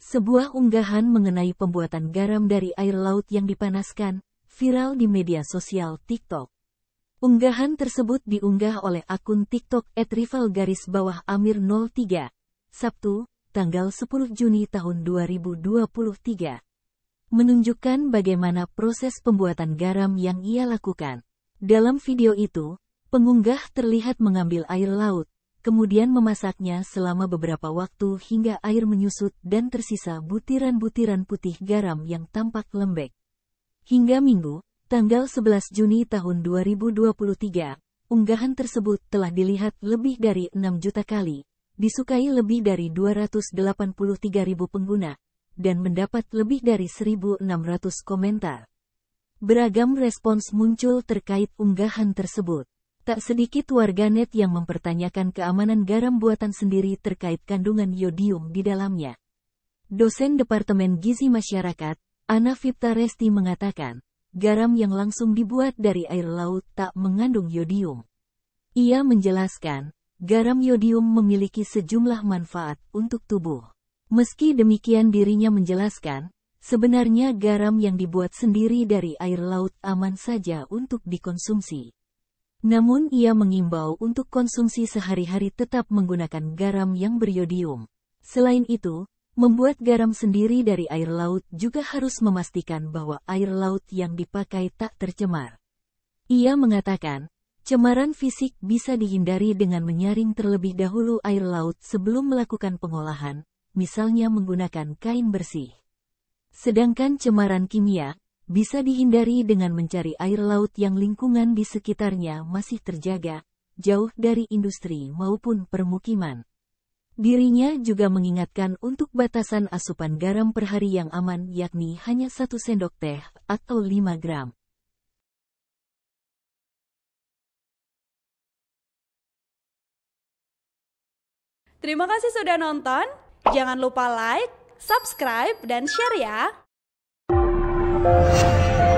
Sebuah unggahan mengenai pembuatan garam dari air laut yang dipanaskan, viral di media sosial TikTok. Unggahan tersebut diunggah oleh akun TikTok @rival garis bawah Amir 03, Sabtu, tanggal 10 Juni tahun 2023. Menunjukkan bagaimana proses pembuatan garam yang ia lakukan. Dalam video itu, pengunggah terlihat mengambil air laut, kemudian memasaknya selama beberapa waktu hingga air menyusut dan tersisa butiran-butiran putih garam yang tampak lembek. Hingga minggu, tanggal 11 Juni tahun 2023, unggahan tersebut telah dilihat lebih dari 6 juta kali, disukai lebih dari 283 ribu pengguna, dan mendapat lebih dari 1.600 komentar. Beragam respons muncul terkait unggahan tersebut. Tak sedikit warganet yang mempertanyakan keamanan garam buatan sendiri terkait kandungan yodium di dalamnya. Dosen Departemen Gizi Masyarakat, Ana Fipta Resti mengatakan, garam yang langsung dibuat dari air laut tak mengandung yodium. Ia menjelaskan, garam yodium memiliki sejumlah manfaat untuk tubuh. Meski demikian dirinya menjelaskan, sebenarnya garam yang dibuat sendiri dari air laut aman saja untuk dikonsumsi. Namun ia mengimbau untuk konsumsi sehari-hari tetap menggunakan garam yang beriodium. Selain itu, membuat garam sendiri dari air laut juga harus memastikan bahwa air laut yang dipakai tak tercemar. Ia mengatakan, cemaran fisik bisa dihindari dengan menyaring terlebih dahulu air laut sebelum melakukan pengolahan, misalnya menggunakan kain bersih. Sedangkan cemaran kimia, bisa dihindari dengan mencari air laut yang lingkungan di sekitarnya masih terjaga, jauh dari industri maupun permukiman. Dirinya juga mengingatkan untuk batasan asupan garam per hari yang aman yakni hanya satu sendok teh atau 5 gram. Terima kasih sudah nonton. Jangan lupa like, subscribe, dan share ya. Thank you.